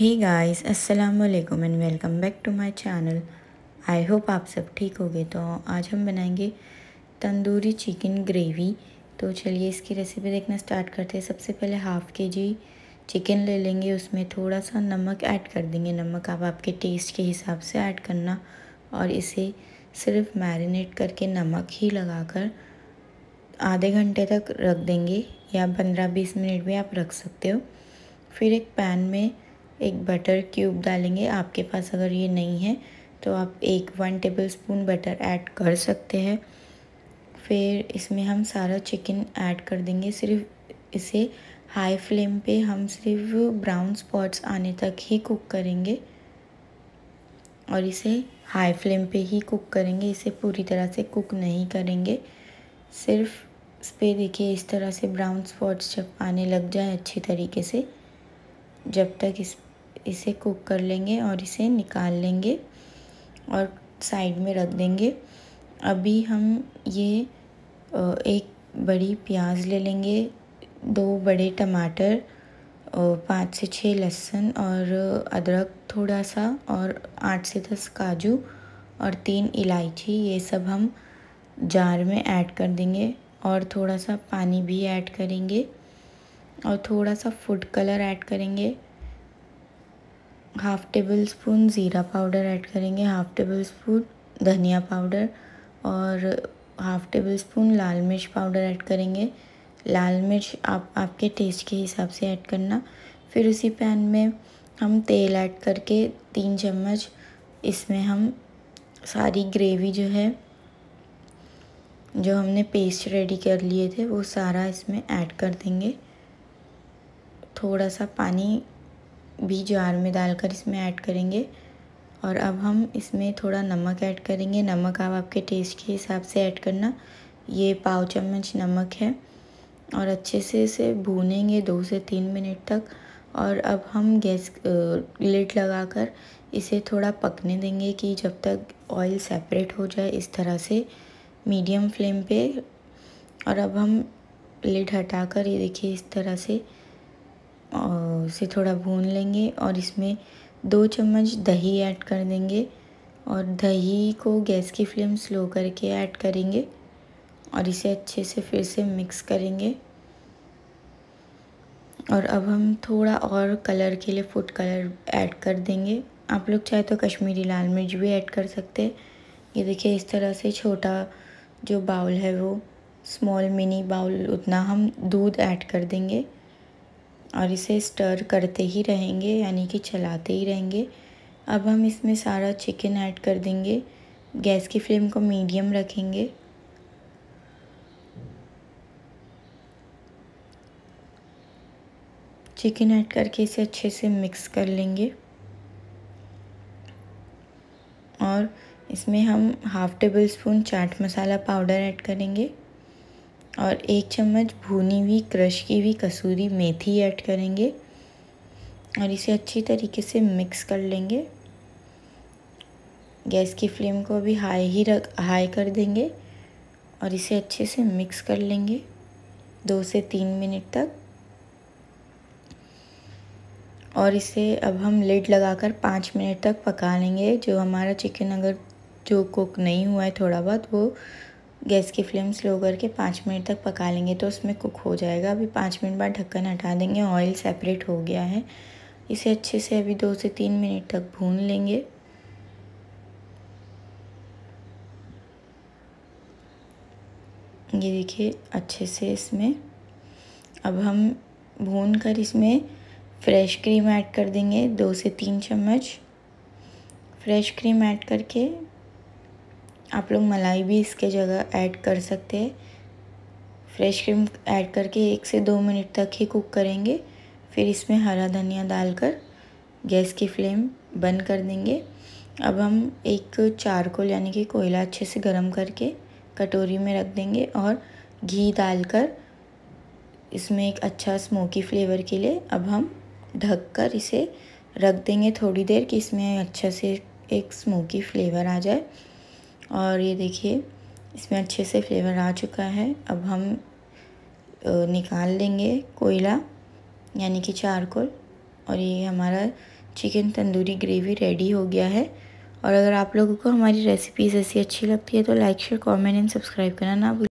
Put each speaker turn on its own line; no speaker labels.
ही guys अस्सलाम वालेकुम and welcome back to my channel I hope आप सब ठीक होगे तो आज हम बनाएंगे तंदूरी चिकन ग्रेवी तो चलिए इसकी रेसिपी देखना स्टार्ट करते हैं सबसे पहले हाफ़ के जी चिकन ले लेंगे उसमें थोड़ा सा नमक ऐड कर देंगे नमक आप आपके टेस्ट के हिसाब से ऐड करना और इसे सिर्फ मैरिनेट करके नमक ही लगा कर आधे घंटे तक रख देंगे या पंद्रह बीस मिनट भी आप रख सकते हो फिर एक पैन में एक बटर क्यूब डालेंगे आपके पास अगर ये नहीं है तो आप एक one tablespoon butter add कर सकते हैं फिर इसमें हम सारा चिकन ऐड कर देंगे सिर्फ इसे हाई फ्लेम पे हम सिर्फ ब्राउन स्पॉट्स आने तक ही कुक करेंगे और इसे हाई फ्लेम पे ही कुक करेंगे इसे पूरी तरह से कुक नहीं करेंगे सिर्फ इस पर देखिए इस तरह से ब्राउन स्पॉट्स जब आने लग जाए अच्छी तरीके से जब तक इस इसे कुक कर लेंगे और इसे निकाल लेंगे और साइड में रख देंगे अभी हम ये एक बड़ी प्याज ले लेंगे दो बड़े टमाटर पाँच से छः लहसुन और अदरक थोड़ा सा और आठ से दस काजू और तीन इलायची ये सब हम जार में ऐड कर देंगे और थोड़ा सा पानी भी ऐड करेंगे और थोड़ा सा फूड कलर ऐड करेंगे हाफ़ टेबल स्पून ज़ीरा पाउडर ऐड करेंगे हाफ़ टेबल स्पून धनिया पाउडर और हाफ़ टेबल स्पून लाल मिर्च पाउडर ऐड करेंगे लाल मिर्च आप आपके टेस्ट के हिसाब से ऐड करना फिर उसी पैन में हम तेल ऐड करके तीन चम्मच इसमें हम सारी ग्रेवी जो है जो हमने पेस्ट रेडी कर लिए थे वो सारा इसमें ऐड कर देंगे थोड़ा सा पानी भी जार में डालकर इसमें ऐड करेंगे और अब हम इसमें थोड़ा नमक ऐड करेंगे नमक आप आपके टेस्ट के हिसाब से ऐड करना ये पाव चम्मच नमक है और अच्छे से इसे भूनेंगे दो से तीन मिनट तक और अब हम गैस लिड लगाकर इसे थोड़ा पकने देंगे कि जब तक ऑयल सेपरेट हो जाए इस तरह से मीडियम फ्लेम पे और अब हम लिड हटाकर ये देखिए इस तरह से और उसे थोड़ा भून लेंगे और इसमें दो चम्मच दही ऐड कर देंगे और दही को गैस की फ्लेम स्लो करके ऐड करेंगे और इसे अच्छे से फिर से मिक्स करेंगे और अब हम थोड़ा और कलर के लिए फूड कलर ऐड कर देंगे आप लोग चाहे तो कश्मीरी लाल मिर्च भी ऐड कर सकते हैं ये देखिए इस तरह से छोटा जो बाउल है वो स्मॉल मिनी बाउल उतना हम दूध ऐड कर देंगे और इसे स्टर करते ही रहेंगे यानी कि चलाते ही रहेंगे अब हम इसमें सारा चिकन ऐड कर देंगे गैस की फ्लेम को मीडियम रखेंगे चिकन ऐड करके इसे अच्छे से मिक्स कर लेंगे और इसमें हम हाफ़ टेबल स्पून चाट मसाला पाउडर ऐड करेंगे और एक चम्मच भुनी हुई क्रश की हुई कसूरी मेथी ऐड करेंगे और इसे अच्छी तरीके से मिक्स कर लेंगे गैस की फ्लेम को अभी हाई ही रख हाई कर देंगे और इसे अच्छे से मिक्स कर लेंगे दो से तीन मिनट तक और इसे अब हम लिड लगाकर पाँच मिनट तक पका लेंगे जो हमारा चिकन अगर जो कुक नहीं हुआ है थोड़ा बहुत वो गैस की फ्लेम स्लो करके पाँच मिनट तक पका लेंगे तो उसमें कुक हो जाएगा अभी पाँच मिनट बाद ढक्कन हटा देंगे ऑयल सेपरेट हो गया है इसे अच्छे से अभी दो से तीन मिनट तक भून लेंगे ये देखिए अच्छे से इसमें अब हम भून कर इसमें फ्रेश क्रीम ऐड कर देंगे दो से तीन चम्मच फ्रेश क्रीम ऐड करके आप लोग मलाई भी इसके जगह ऐड कर सकते हैं फ्रेश क्रीम ऐड करके एक से दो मिनट तक ही कुक करेंगे फिर इसमें हरा धनिया डालकर गैस की फ्लेम बंद कर देंगे अब हम एक चारकोल यानी कि कोयला अच्छे से गर्म करके कटोरी में रख देंगे और घी डालकर इसमें एक अच्छा स्मोकी फ्लेवर के लिए अब हम ढक कर इसे रख देंगे थोड़ी देर कि इसमें अच्छा से एक स्मोकी फ्लेवर आ जाए और ये देखिए इसमें अच्छे से फ्लेवर आ चुका है अब हम निकाल लेंगे कोयला यानी कि चारकोल और ये हमारा चिकन तंदूरी ग्रेवी रेडी हो गया है और अगर आप लोगों को हमारी रेसिपीज़ ऐसी अच्छी लगती है तो like share comment and subscribe करना ना भूल